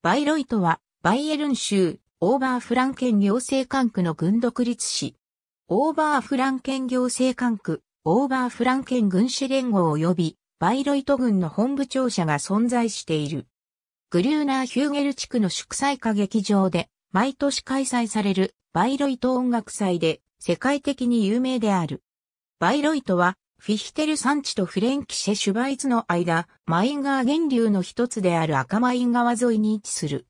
バイロイトは、バイエルン州、オーバーフランケン行政管区の軍独立市。オーバーフランケン行政管区、オーバーフランケン軍師連合及び、バイロイト軍の本部庁舎が存在している。グリューナーヒューゲル地区の祝祭歌劇場で、毎年開催される、バイロイト音楽祭で、世界的に有名である。バイロイトは、フィヒテル山地とフレンキシェ・シュバイツの間、マイン川源流の一つである赤マイン川沿いに位置する。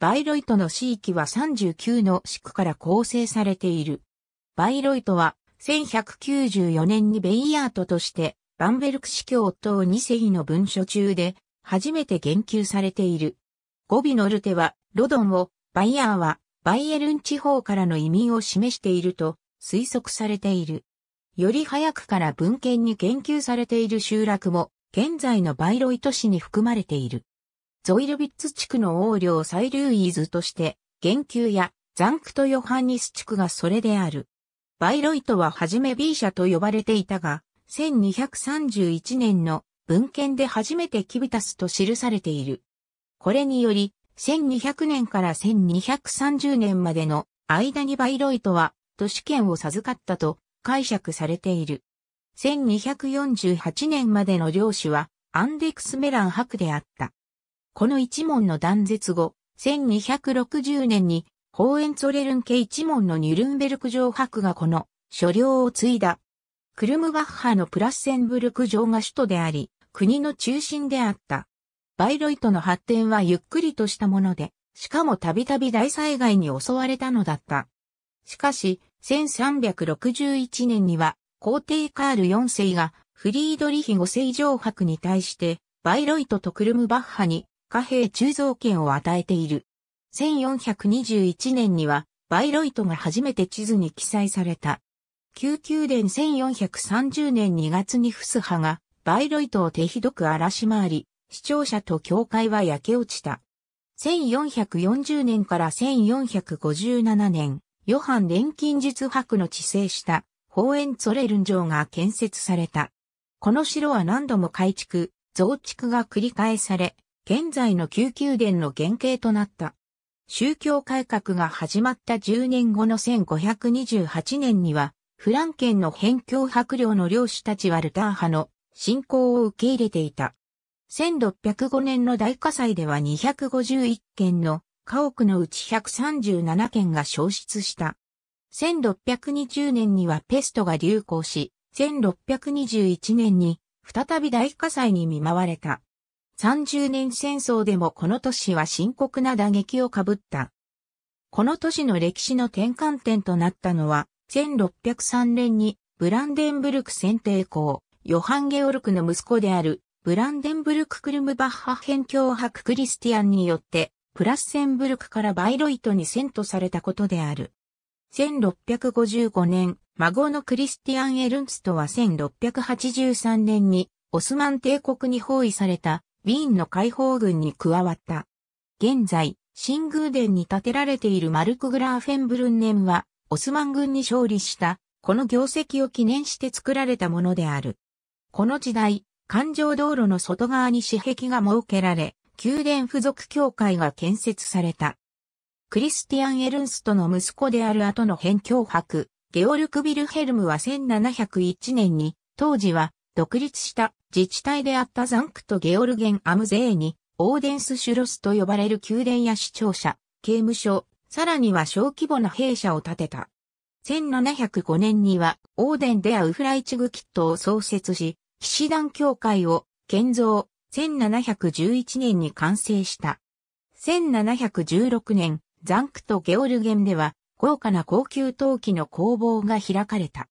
バイロイトの地域は39の地区から構成されている。バイロイトは、1194年にベイヤートとして、バンベルク司教等2世の文書中で、初めて言及されている。語尾のルテは、ロドンを、バイヤーは、バイエルン地方からの移民を示していると推測されている。より早くから文献に研究されている集落も、現在のバイロイト市に含まれている。ゾイルビッツ地区の横領サイリュイーズとして、研究やザンクトヨハンニス地区がそれである。バイロイトははじめ B 社と呼ばれていたが、1231年の文献で初めてキビタスと記されている。これにより、1200年から1230年までの間にバイロイトは都市圏を授かったと解釈されている。1248年までの領主はアンデクスメラン博であった。この一門の断絶後、1260年にホーエンツォレルン家一門のニュルンベルク城博がこの所領を継いだ。クルムバッハのプラッセンブルク城が首都であり、国の中心であった。バイロイトの発展はゆっくりとしたもので、しかもたびたび大災害に襲われたのだった。しかし、1361年には、皇帝カール4世がフリードリヒ5世上伯に対して、バイロイトとクルムバッハに貨幣鋳造権を与えている。1421年には、バイロイトが初めて地図に記載された。旧宮殿1430年2月にフスハが、バイロイトを手ひどく荒らし回り、視聴者と教会は焼け落ちた。1440年から1457年、ヨハン錬金術博の治世したホーエンツォレルン城が建設された。この城は何度も改築、増築が繰り返され、現在の旧宮殿の原型となった。宗教改革が始まった10年後の1528年には、フランケンの辺境伯領の領主たちはルター派の信仰を受け入れていた。1605年の大火災では251件の家屋のうち137件が消失した。1620年にはペストが流行し、1621年に再び大火災に見舞われた。30年戦争でもこの都市は深刻な打撃をかぶった。この都市の歴史の転換点となったのは、1603年にブランデンブルク選定校、ヨハン・ゲオルクの息子であるブランデンブルク・クルムバッハ辺境博クリスティアンによってプラッセンブルクからバイロイトに遷都されたことである。1655年、孫のクリスティアン・エルンストは1683年にオスマン帝国に包囲されたウィーンの解放軍に加わった。現在、新宮殿に建てられているマルク・グラーフェンブルンネンは、オスマン軍に勝利した、この業績を記念して作られたものである。この時代、環状道路の外側に紙壁が設けられ、宮殿附属教会が建設された。クリスティアン・エルンストの息子である後の辺境伯、ゲオルク・ビルヘルムは1701年に、当時は独立した自治体であったザンクト・ゲオルゲン・アムゼーに、オーデンス・シュロスと呼ばれる宮殿や市庁舎、刑務所、さらには小規模な兵舎を建てた。1705年には、オーデンでアウフライチグキットを創設し、騎士団協会を建造、1711年に完成した。1716年、ザンクト・ゲオルゲンでは、豪華な高級陶器の工房が開かれた。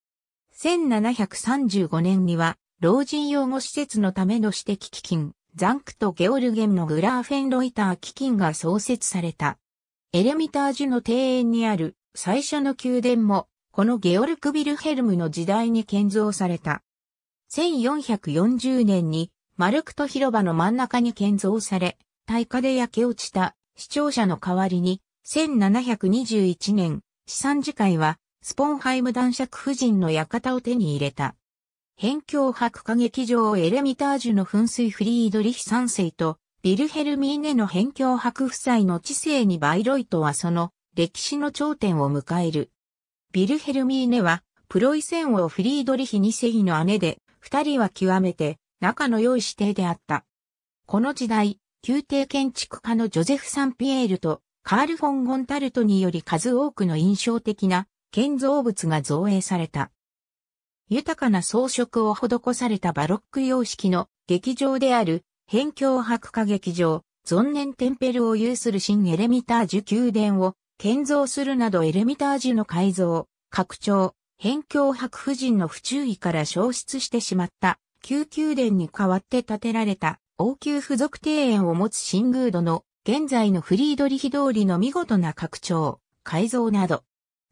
1735年には、老人養護施設のための私的基金、ザンクト・ゲオルゲンのグラーフェンロイター基金が創設された。エレミタージュの庭園にある最初の宮殿も、このゲオルク・ビルヘルムの時代に建造された。1440年に丸くと広場の真ん中に建造され、大火で焼け落ちた視聴者の代わりに、1721年、資産次会は、スポンハイム男爵夫人の館を手に入れた。辺境博歌劇場エレミタージュの噴水フリードリヒ三世と、ビルヘルミーネの辺境博夫妻の知性にバイロイトはその歴史の頂点を迎える。ビルヘルミーネは、プロイセン王フリードリヒ2世の姉で、二人は極めて仲の良い指定であった。この時代、宮廷建築家のジョゼフ・サンピエールとカール・フォン・ゴンタルトにより数多くの印象的な建造物が造営された。豊かな装飾を施されたバロック様式の劇場である辺境博化劇場、存念テンペルを有する新エレミタージュ宮殿を建造するなどエレミタージュの改造、拡張、辺境博婦人の不注意から消失してしまった旧宮殿に代わって建てられた王宮付属庭園を持つ新宮戸の現在のフリードリヒ通りの見事な拡張、改造など、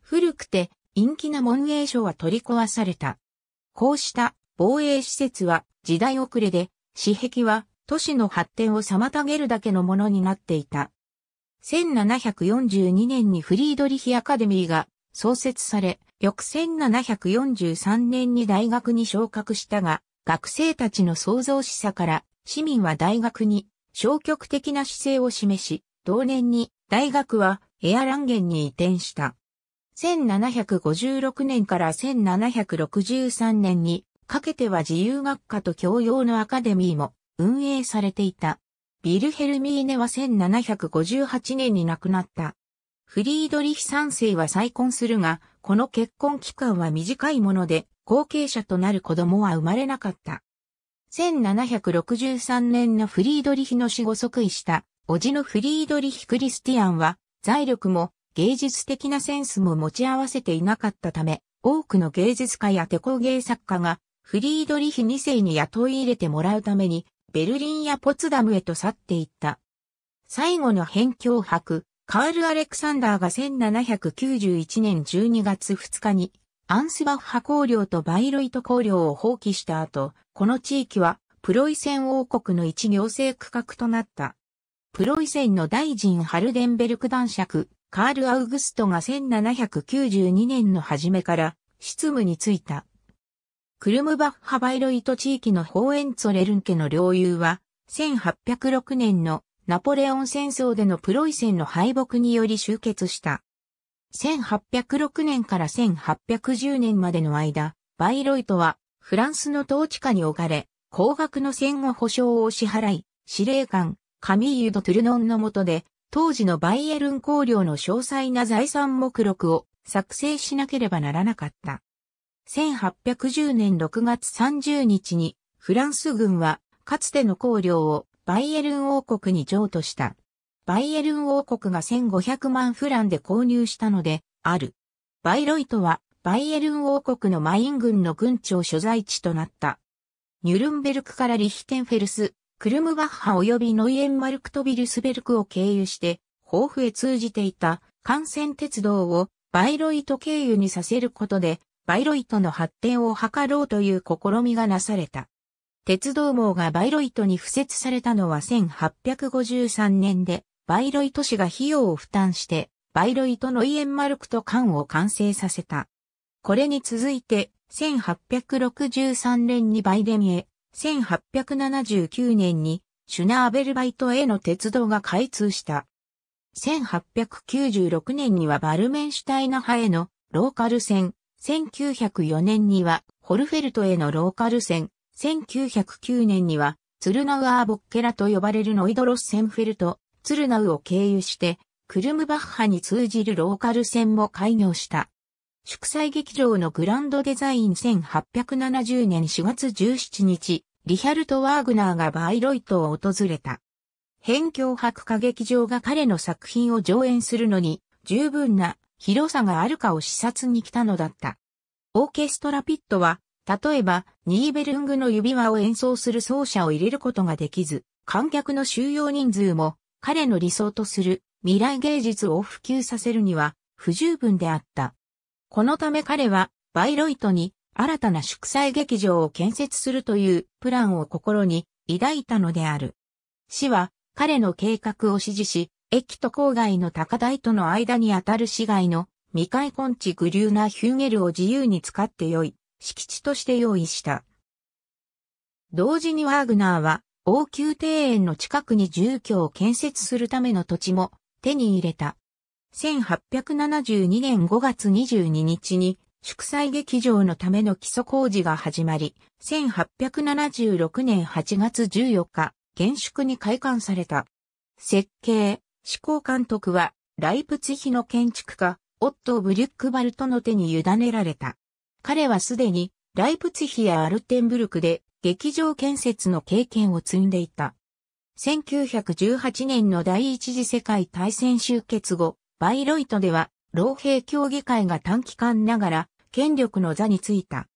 古くて陰気な門営所は取り壊された。こうした防衛施設は時代遅れで、私壁は都市の発展を妨げるだけのものになっていた。1742年にフリードリヒアカデミーが創設され、翌1743年に大学に昇格したが、学生たちの創造しさから市民は大学に消極的な姿勢を示し、同年に大学はエアランゲンに移転した。1756年から1763年にかけては自由学科と教養のアカデミーも運営されていた。ビルヘルミーネは1758年に亡くなった。フリードリヒ3世は再婚するが、この結婚期間は短いもので、後継者となる子供は生まれなかった。1763年のフリードリヒの死後即位した、叔父のフリードリヒ・クリスティアンは、財力も芸術的なセンスも持ち合わせていなかったため、多くの芸術家や手工芸作家が、フリードリヒ2世に雇い入れてもらうために、ベルリンやポツダムへと去っていった。最後の辺境博、カール・アレクサンダーが1791年12月2日にアンスバッハ公領とバイロイト公領を放棄した後、この地域はプロイセン王国の一行政区画となった。プロイセンの大臣ハルデンベルク男爵、カール・アウグストが1792年の初めから執務に就いた。クルムバッハバイロイト地域のホーエンツォレルン家の領有は、1806年のナポレオン戦争でのプロイセンの敗北により終結した。1806年から1810年までの間、バイロイトはフランスの統治下に置かれ、高額の戦後保障を支払い、司令官、カミーユ・ド・トゥルノンの下で、当時のバイエルン公領の詳細な財産目録を作成しなければならなかった。1810年6月30日に、フランス軍は、かつての公領をバイエルン王国に譲渡した。バイエルン王国が1500万フランで購入したので、ある。バイロイトは、バイエルン王国のマイン軍の軍長所在地となった。ニュルンベルクからリヒテンフェルス、クルムバッハ及びノイエンマルクトビルスベルクを経由して、豊富へ通じていた幹線鉄道をバイロイト経由にさせることで、バイロイトの発展を図ろうという試みがなされた。鉄道網がバイロイトに付設されたのは1853年で、バイロイト市が費用を負担して、バイロイトのイエンマルクト艦を完成させた。これに続いて、1863年にバイデンへ、1879年にシュナーベルバイトへの鉄道が開通した。1896年にはバルメンシュタイナ派へのローカル線、1904年にはホルフェルトへのローカル線、1909年にはツルナウアーボッケラと呼ばれるノイドロッセンフェルト、ツルナウを経由して、クルムバッハに通じるローカル線も開業した。祝祭劇場のグランドデザイン1870年4月17日、リヒャルト・ワーグナーがバイロイトを訪れた。辺境博歌劇場が彼の作品を上演するのに十分な広さがあるかを視察に来たのだった。オーケストラピットは、例えば、ニーベルングの指輪を演奏する奏者を入れることができず、観客の収容人数も彼の理想とする未来芸術を普及させるには不十分であった。このため彼はバイロイトに新たな祝祭劇場を建設するというプランを心に抱いたのである。市は彼の計画を支持し、駅と郊外の高台との間にあたる市街の未開根地グリューナ・ヒューゲルを自由に使ってよい敷地として用意した。同時にワーグナーは王宮庭園の近くに住居を建設するための土地も手に入れた。1872年5月22日に祝祭劇場のための基礎工事が始まり、1876年8月14日、厳粛に開館された。設計、施考監督は、ライプツヒの建築家、オットー・ブリュックバルトの手に委ねられた。彼はすでに、ライプツヒやアルテンブルクで劇場建設の経験を積んでいた。1918年の第一次世界大戦終結後、バイロイトでは、老兵協議会が短期間ながら、権力の座についた。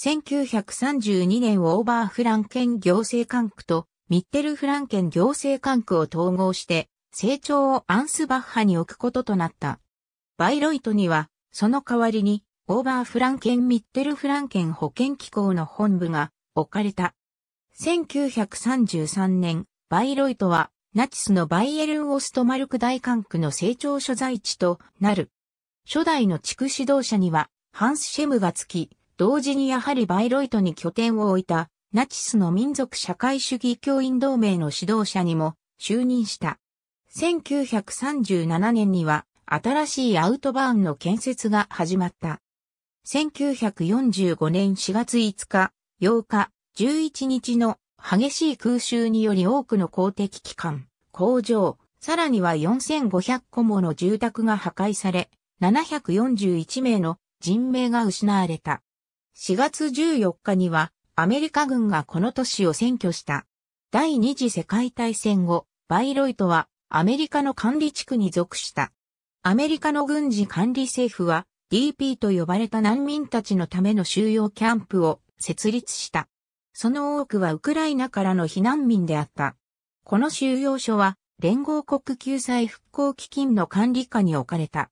1932年オーバーフランケン行政管区とミッテルフランケン行政管区を統合して、成長をアンスバッハに置くこととなった。バイロイトには、その代わりに、オーバーフランケンミッテルフランケン保健機構の本部が置かれた。1933年、バイロイトは、ナチスのバイエルン・オストマルク大管区の成長所在地となる。初代の地区指導者には、ハンス・シェムがつき、同時にやはりバイロイトに拠点を置いた、ナチスの民族社会主義教員同盟の指導者にも就任した。1937年には、新しいアウトバーンの建設が始まった。1945年4月5日、8日、11日の激しい空襲により多くの公的機関、工場、さらには4500個もの住宅が破壊され、741名の人命が失われた。4月14日にはアメリカ軍がこの都市を占拠した。第二次世界大戦後、バイロイトはアメリカの管理地区に属した。アメリカの軍事管理政府は DP と呼ばれた難民たちのための収容キャンプを設立した。その多くはウクライナからの避難民であった。この収容所は連合国救済復興基金の管理下に置かれた。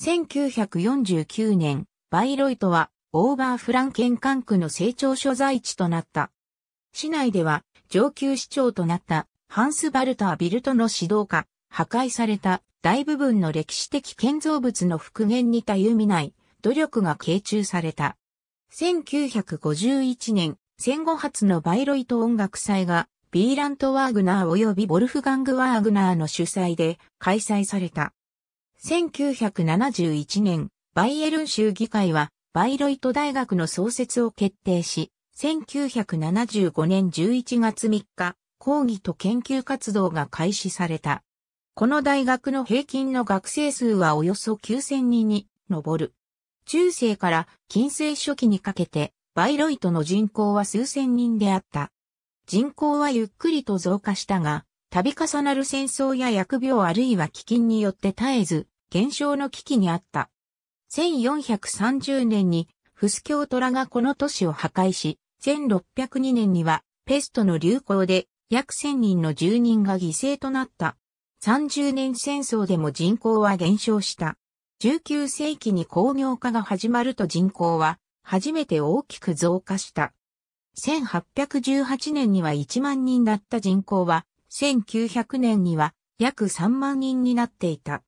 1949年、バイロイトはオーバーフランケン管区の成長所在地となった。市内では上級市長となったハンス・バルター・ビルトの指導下、破壊された大部分の歴史的建造物の復元にたゆみない努力が傾注された。1951年、戦後初のバイロイト音楽祭が、ビーラント・ワーグナー及びボルフガング・ワーグナーの主催で開催された。1971年、バイエルン州議会は、バイロイト大学の創設を決定し、1975年11月3日、講義と研究活動が開始された。この大学の平均の学生数はおよそ9000人に上る。中世から近世初期にかけて、バイロイトの人口は数千人であった。人口はゆっくりと増加したが、度重なる戦争や疫病あるいは飢饉によって絶えず、減少の危機にあった。1430年に、フス教トラがこの都市を破壊し、1602年には、ペストの流行で約1000人の住人が犠牲となった。30年戦争でも人口は減少した。19世紀に工業化が始まると人口は初めて大きく増加した。1818年には1万人だった人口は1900年には約3万人になっていた。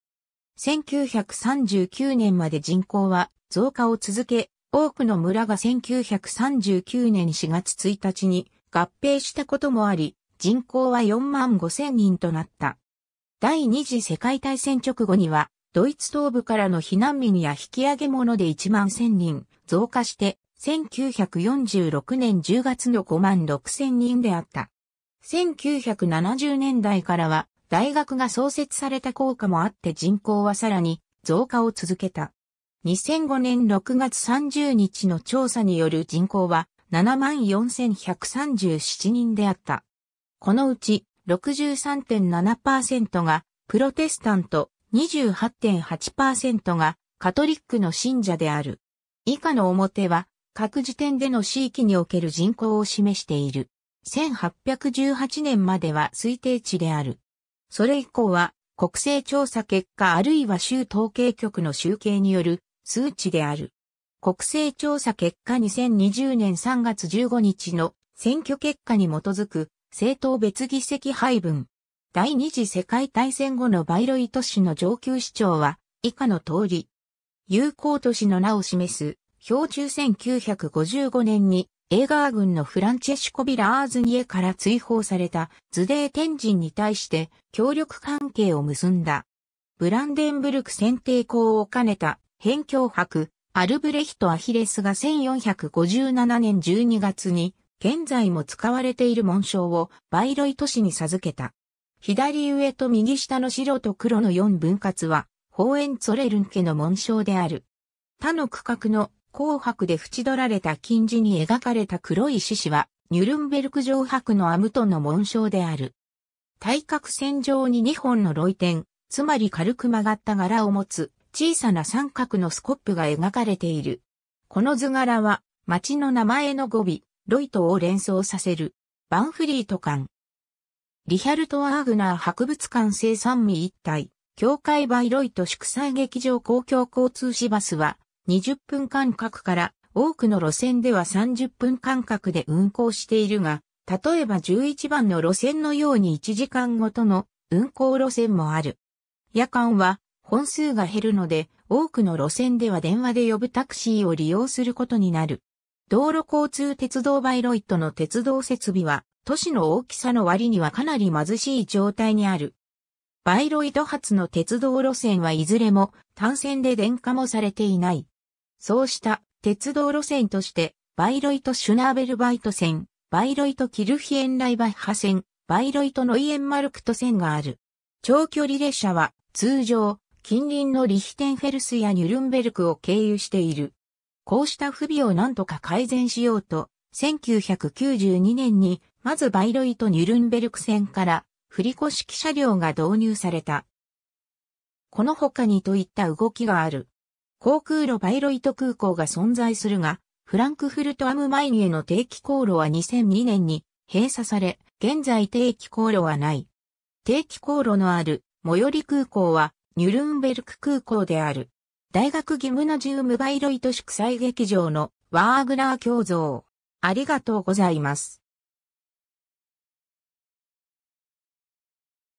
1939年まで人口は増加を続け、多くの村が1939年4月1日に合併したこともあり、人口は4万5千人となった。第二次世界大戦直後にはドイツ東部からの避難民や引き上げ物で1万1000人、増加して、1946年10月の5万6000人であった。1970年代からは、大学が創設された効果もあって人口はさらに増加を続けた。2005年6月30日の調査による人口は74,137人であった。このうち63.7%がプロテスタント、28.8%がカトリックの信者である。以下の表は各時点での地域における人口を示している。1818年までは推定値である。それ以降は国勢調査結果あるいは州統計局の集計による数値である。国勢調査結果2020年3月15日の選挙結果に基づく政党別議席配分。第二次世界大戦後のバイロイト市の上級市長は、以下の通り、友好都市の名を示す、標中1955年に、エーガー軍のフランチェシコ・ビラーズニエから追放されたズデー天神に対して協力関係を結んだ。ブランデンブルク選定校を兼ねた辺境博、アルブレヒト・アヒレスが1457年12月に現在も使われている紋章をバイロイト市に授けた。左上と右下の白と黒の4分割は、ホーエンツォレルン家の紋章である。他の区画の紅白で縁取られた金字に描かれた黒い獅子は、ニュルンベルク城白のアムトの紋章である。対角線上に2本のロイテン、つまり軽く曲がった柄を持つ小さな三角のスコップが描かれている。この図柄は町の名前の語尾、ロイトを連想させる。バンフリート館、リヒャルト・アーグナー博物館生産味一体、境界バイロイト祝祭劇場公共交通市バスは、20分間隔から多くの路線では30分間隔で運行しているが、例えば11番の路線のように1時間ごとの運行路線もある。夜間は本数が減るので、多くの路線では電話で呼ぶタクシーを利用することになる。道路交通鉄道バイロイトの鉄道設備は、都市の大きさの割にはかなり貧しい状態にある。バイロイト発の鉄道路線はいずれも単線で電化もされていない。そうした鉄道路線として、バイロイト・シュナーベルバイト線、バイロイト・キルヒエン・ライバイハ線、バイロイト・ノイエン・マルクト線がある。長距離列車は通常、近隣のリヒテンフェルスやニュルンベルクを経由している。こうした不備を何とか改善しようと、1992年に、まずバイロイト・ニュルンベルク線から、振り子式車両が導入された。この他にといった動きがある。航空路バイロイト空港が存在するが、フランクフルト・アム・マインへの定期航路は2002年に閉鎖され、現在定期航路はない。定期航路のある最寄り空港はニュルンベルク空港である。大学ギムナジウムバイロイト祝祭劇場のワーグラー教像。ありがとうございます。